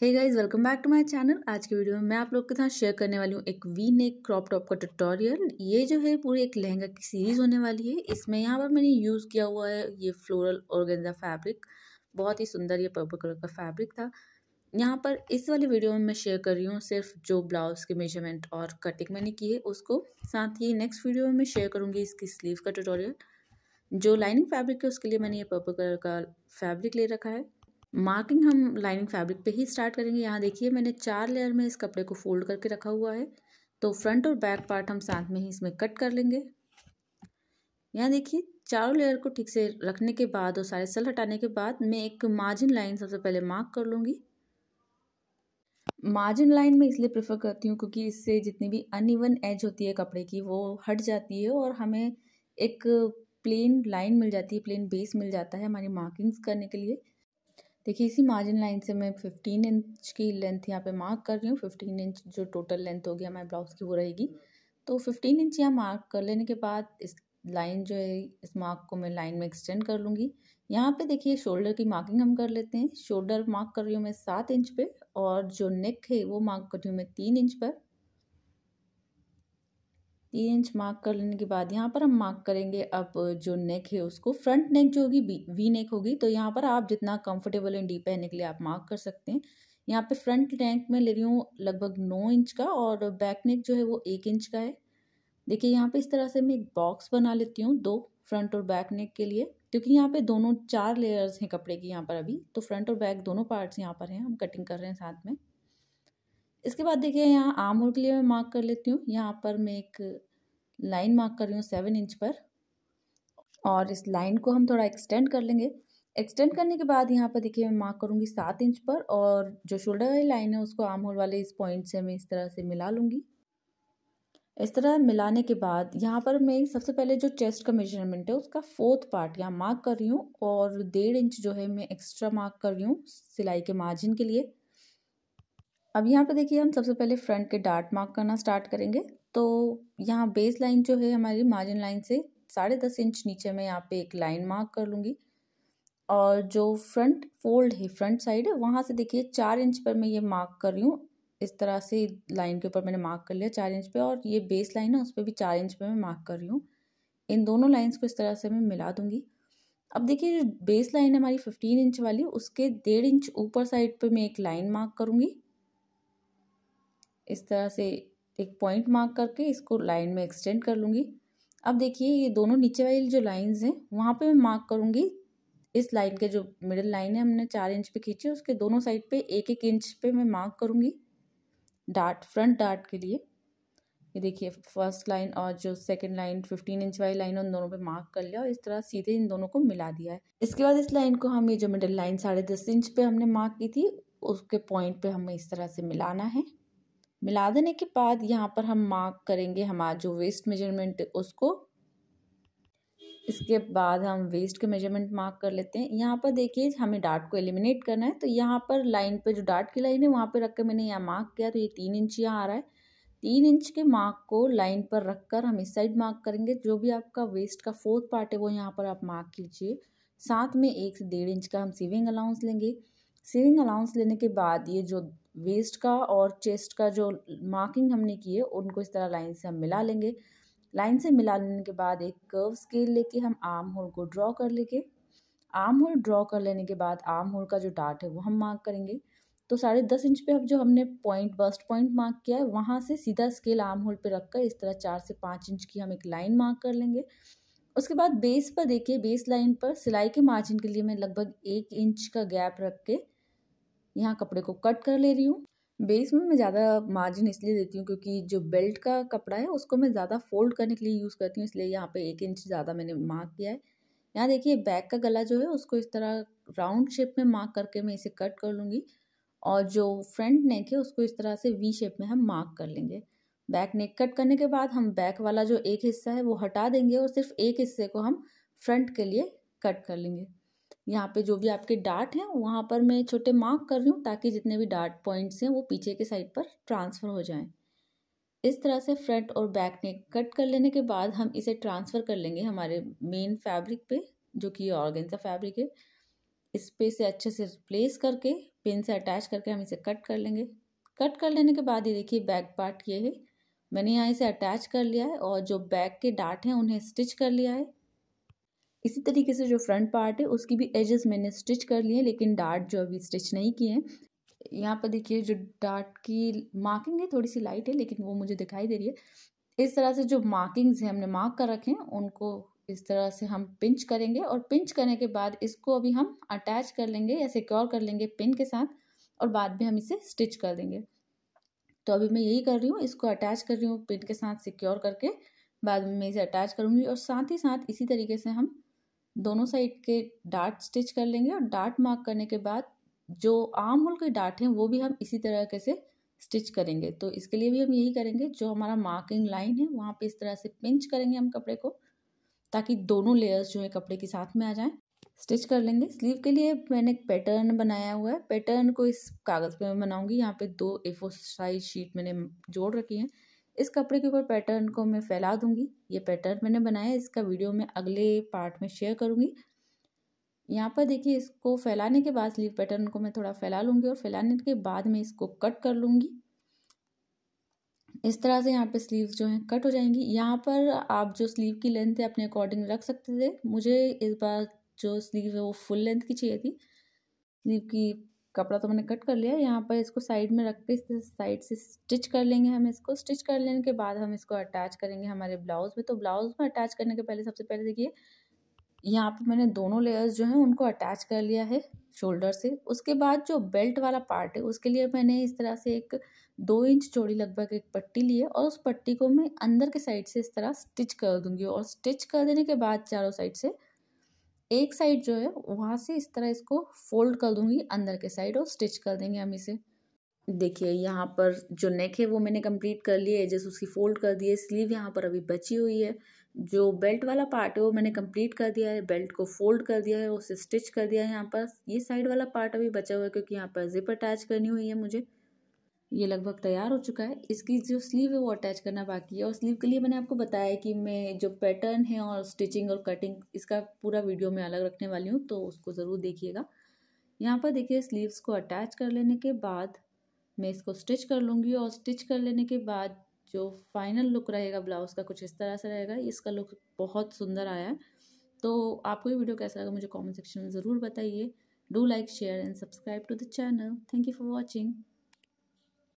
hey guys welcome back to my channel आज के video में मैं आप लोग के साथ शेयर करने वाली हूँ एक वी नेक क्रॉप टॉप का ट्यूटोरियल ये जो है पूरी एक लहंगा की सीरीज़ होने वाली है इसमें यहाँ पर मैंने यूज़ किया हुआ है ये फ्लोरल ऑर्गेंजा फैब्रिक बहुत ही सुंदर ये पर्पल कलर का फैब्रिक था यहाँ पर इस वाली वीडियो में मैं शेयर कर रही हूँ सिर्फ जो ब्लाउज़ के मेजरमेंट और कटिंग मैंने की है उसको साथ ही नेक्स्ट वीडियो में मैं शेयर करूँगी इसकी स्लीव का ट्यूटोरियल जो लाइनिंग फैब्रिक है उसके लिए मैंने ये पर्पल कलर का फैब्रिक ले रखा है मार्किंग हम लाइनिंग फैब्रिक पे ही स्टार्ट करेंगे यहाँ देखिए मैंने चार लेयर में इस कपड़े को फोल्ड करके रखा हुआ है तो फ्रंट और बैक पार्ट हम साथ में ही इसमें कट कर लेंगे यहाँ देखिए चारों लेयर को ठीक से रखने के बाद और सारे सल हटाने के बाद मैं एक मार्जिन लाइन सबसे पहले मार्क कर लूँगी मार्जिन लाइन में इसलिए प्रेफर करती हूँ क्योंकि इससे जितनी भी अनइवन एज होती है कपड़े की वो हट जाती है और हमें एक प्लेन लाइन मिल जाती है प्लेन बेस मिल जाता है हमारी मार्किंग्स करने के लिए देखिए इसी मार्जिन लाइन से मैं फिफ्टीन इंच की लेंथ यहाँ पे मार्क कर रही हूँ फिफ्टीन इंच जो टोटल लेंथ होगी हमारे ब्लाउज़ की वो रहेगी तो फिफ्टीन इंच यहाँ मार्क कर लेने के बाद इस लाइन जो है इस मार्क को मैं लाइन में एक्सटेंड कर लूँगी यहाँ पे देखिए शोल्डर की मार्किंग हम कर लेते हैं शोल्डर मार्क कर रही हूँ मैं सात इंच पे और जो नेक है वो मार्क कर रही हूँ मैं तीन इंच पर तीन इंच मार्क कर लेने के बाद यहाँ पर हम मार्क करेंगे अब जो नेक है उसको फ्रंट नेक जो होगी वी नेक होगी तो यहाँ पर आप जितना कंफर्टेबल एंड डीप पहनने के लिए आप मार्क कर सकते हैं यहाँ पे फ्रंट नेक में ले रही हूँ लगभग नौ इंच का और बैक नेक जो है वो एक इंच का है देखिए यहाँ पे इस तरह से मैं एक बॉक्स बना लेती हूँ दो फ्रंट और बैक नेक के लिए क्योंकि यहाँ पे दोनों चार लेयर्स हैं कपड़े की यहाँ पर अभी तो फ्रंट और बैक दोनों पार्ट्स यहाँ पर हैं हम कटिंग कर रहे हैं साथ में इसके बाद देखिए यहाँ आम होल के लिए मैं मार्क कर लेती हूँ यहाँ पर मैं एक लाइन मार्क कर रही हूँ सेवन इंच पर और इस लाइन को हम थोड़ा एक्सटेंड कर लेंगे एक्सटेंड करने के बाद यहाँ पर देखिए मैं मार्क करूँगी सात इंच पर और जो शोल्डर वाली लाइन है उसको आम होल वाले इस पॉइंट से मैं इस तरह से मिला लूँगी इस तरह मिलाने के बाद यहाँ पर मैं सबसे पहले जो चेस्ट का मेजरमेंट है उसका फोर्थ पार्ट यहाँ मार्क कर रही हूँ और डेढ़ इंच जो है मैं एक्स्ट्रा मार्क कर रही हूँ सिलाई के मार्जिन के लिए अब यहाँ पे देखिए हम सबसे पहले फ्रंट के डार्ट मार्क करना स्टार्ट करेंगे तो यहाँ बेस लाइन जो है हमारी मार्जिन लाइन से साढ़े दस इंच नीचे मैं यहाँ पे एक लाइन मार्क कर लूँगी और जो फ्रंट फोल्ड है फ्रंट साइड है वहाँ से देखिए चार इंच पर मैं ये मार्क कर रही हूँ इस तरह से लाइन के ऊपर मैंने मार्क कर लिया चार इंच पर और ये बेस लाइन है उस पर भी चार इंच पर मैं मार्क कर रही हूँ इन दोनों लाइन्स को इस तरह से मैं मिला दूंगी अब देखिए जो बेस लाइन है हमारी फिफ्टीन इंच वाली उसके डेढ़ इंच ऊपर साइड पर मैं एक लाइन मार्क करूँगी इस तरह से एक पॉइंट मार्क करके इसको लाइन में एक्सटेंड कर लूँगी अब देखिए ये दोनों नीचे वाली जो लाइंस हैं वहाँ पे मैं मार्क करूँगी इस लाइन के जो मिडिल लाइन है हमने चार इंच पे खींची उसके दोनों साइड पे एक एक इंच पे मैं मार्क करूँगी डार्ट फ्रंट डार्ट के लिए ये देखिए फर्स्ट लाइन और जो सेकंड लाइन फिफ्टीन इंच वाली लाइन है उन दोनों पर मार्क कर लिया और इस तरह सीधे इन दोनों को मिला दिया है इसके बाद इस लाइन को हम ये जो मिडिल लाइन साढ़े दस इंच पर हमने मार्क की थी उसके पॉइंट पर हमें इस तरह से मिलाना है मिला देने के बाद यहाँ पर हम मार्क करेंगे हमारा जो वेस्ट मेजरमेंट है उसको इसके बाद हम वेस्ट के मेजरमेंट मार्क कर लेते हैं यहाँ पर देखिए हमें डाट को एलिमिनेट करना है तो यहाँ पर लाइन पे जो डार्ट की लाइन है वहाँ पे रख कर मैंने यहाँ मार्क किया तो ये तीन इंच यहाँ आ रहा है तीन इंच के मार्क को लाइन पर रख कर हम इस साइड मार्क करेंगे जो भी आपका वेस्ट का फोर्थ पार्ट है वो यहाँ पर आप मार्क कीजिए साथ में एक से डेढ़ इंच का हम सीविंग अलाउंस लेंगे सीविंग अलाउंस लेने के बाद ये जो वेस्ट का और चेस्ट का जो मार्किंग हमने की है उनको इस तरह लाइन से हम मिला लेंगे लाइन से मिला लेने के बाद एक कर्व स्केल लेके हम आर्म होल को ड्रॉ कर लेंगे आर्म होल ड्रॉ कर लेने के बाद आर्म होल का जो डार्ट है वो हम मार्क करेंगे तो साढ़े दस इंच पे अब जो हमने पॉइंट बस्ट पॉइंट मार्क किया है वहाँ से सीधा स्केल आर्म होल पे रख कर इस तरह चार से पाँच इंच की हम एक लाइन मार्क कर लेंगे उसके बाद बेस पर देखिए बेस लाइन पर सिलाई के मार्जिन के लिए मैं लगभग एक इंच का गैप रख के यहाँ कपड़े को कट कर ले रही हूँ बेस में मैं ज़्यादा मार्जिन इसलिए देती हूँ क्योंकि जो बेल्ट का कपड़ा है उसको मैं ज़्यादा फोल्ड करने के लिए यूज़ करती हूँ इसलिए यहाँ पे एक इंच ज़्यादा मैंने मार्क किया है यहाँ देखिए बैक का गला जो है उसको इस तरह राउंड शेप में मार्क करके मैं इसे कट कर लूँगी और जो फ्रंट नेक है उसको इस तरह से वी शेप में हम मार्क कर लेंगे बैक नेक कट करने के बाद हम बैक वाला जो एक हिस्सा है वो हटा देंगे और सिर्फ एक हिस्से को हम फ्रंट के लिए कट कर लेंगे यहाँ पे जो भी आपके डार्ट हैं वहाँ पर मैं छोटे मार्क कर रही हूँ ताकि जितने भी डार्ट पॉइंट्स हैं वो पीछे के साइड पर ट्रांसफ़र हो जाएं इस तरह से फ्रंट और बैक नेक कट कर लेने के बाद हम इसे ट्रांसफ़र कर लेंगे हमारे मेन फैब्रिक पे जो कि ऑर्गेन फैब्रिक है इस पर से अच्छे से रिप्लेस करके पिन से अटैच करके हम इसे कट कर लेंगे कट कर लेने के बाद ये देखिए बैक पार्ट ये है मैंने यहाँ इसे अटैच कर लिया है और जो बैक के डाट हैं उन्हें स्टिच कर लिया है इसी तरीके से जो फ्रंट पार्ट है उसकी भी एजेस मैंने स्टिच कर लिए हैं लेकिन डार्ट जो अभी स्टिच नहीं किए हैं यहाँ पर देखिए जो डार्ट की मार्किंग है थोड़ी सी लाइट है लेकिन वो मुझे दिखाई दे रही है इस तरह से जो मार्किंग्स हैं हमने मार्क कर रखे हैं उनको इस तरह से हम पिंच करेंगे और पिंच करने के बाद इसको अभी हम अटैच कर लेंगे या सिक्योर कर लेंगे पिन के साथ और बाद में हम इसे स्टिच कर देंगे तो अभी मैं यही कर रही हूँ इसको अटैच कर रही हूँ पिन के साथ सिक्योर करके बाद में मैं इसे अटैच करूँगी और साथ ही साथ इसी तरीके से हम दोनों साइड के डार्ट स्टिच कर लेंगे और डार्ट मार्क करने के बाद जो आर्म होल के डार्ट हैं वो भी हम इसी तरह से स्टिच करेंगे तो इसके लिए भी हम यही करेंगे जो हमारा मार्किंग लाइन है वहाँ पे इस तरह से पिंच करेंगे हम कपड़े को ताकि दोनों लेयर्स जो है कपड़े के साथ में आ जाएं स्टिच कर लेंगे स्लीव के लिए मैंने एक पैटर्न बनाया हुआ है पैटर्न को इस कागज़ पे मैं बनाऊँगी यहाँ पे दो ए साइज शीट मैंने जोड़ रखी है इस कपड़े के ऊपर पैटर्न को मैं फैला दूंगी ये पैटर्न मैंने बनाया इसका वीडियो मैं अगले पार्ट में शेयर करूंगी यहाँ पर देखिए इसको फैलाने के बाद स्लीव पैटर्न को मैं थोड़ा फैला लूँगी और फैलाने के बाद मैं इसको कट कर लूँगी इस तरह से यहाँ पे स्लीव जो हैं कट हो जाएंगी यहाँ पर आप जो स्लीव की लेंथ है अपने अकॉर्डिंग रख सकते थे मुझे इस बार जो स्लीव है वो फुल लेंथ की चाहिए थी स्लीव की कपड़ा तो मैंने कट कर लिया यहाँ पर इसको साइड में रख के इस साइड से स्टिच कर लेंगे हम इसको स्टिच कर लेने के बाद हम इसको अटैच करेंगे हमारे ब्लाउज़ में तो ब्लाउज़ में अटैच करने के पहले सबसे पहले देखिए यहाँ पर मैंने दोनों लेयर्स जो हैं उनको अटैच कर लिया है शोल्डर से उसके बाद जो बेल्ट वाला पार्ट है उसके लिए मैंने इस तरह से एक दो इंच चौड़ी लगभग एक पट्टी ली है और उस पट्टी को मैं अंदर के साइड से इस तरह स्टिच कर दूंगी और स्टिच कर देने के बाद चारों साइड से एक साइड जो है वहाँ से इस तरह इसको फोल्ड कर दूंगी अंदर के साइड और स्टिच कर देंगे हम इसे देखिए यहाँ पर जो नेक है वो मैंने कंप्लीट कर लिया है जैसे उसकी फोल्ड कर दी है स्लीव यहाँ पर अभी बची हुई है जो बेल्ट वाला पार्ट है वो मैंने कंप्लीट कर दिया है बेल्ट को फोल्ड कर दिया है उसे स्टिच कर दिया है यहाँ पर ये साइड वाला पार्ट अभी बचा हुआ है क्योंकि यहाँ पर जिप अटैच करनी हुई है मुझे ये लगभग तैयार हो चुका है इसकी जो स्लीव है वो अटैच करना बाकी है और स्लीव के लिए मैंने आपको बताया कि मैं जो पैटर्न है और स्टिचिंग और कटिंग इसका पूरा वीडियो मैं अलग रखने वाली हूँ तो उसको ज़रूर देखिएगा यहाँ पर देखिए स्लीव्स को अटैच कर लेने के बाद मैं इसको स्टिच कर लूँगी और स्टिच कर लेने के बाद जो फाइनल लुक रहेगा ब्लाउज़ का कुछ इस तरह से रहेगा इसका लुक बहुत सुंदर आया है तो आपको ये वीडियो कैसा लगा मुझे कमेंट सेक्शन में ज़रूर बताइए do like share and subscribe to the channel thank you for watching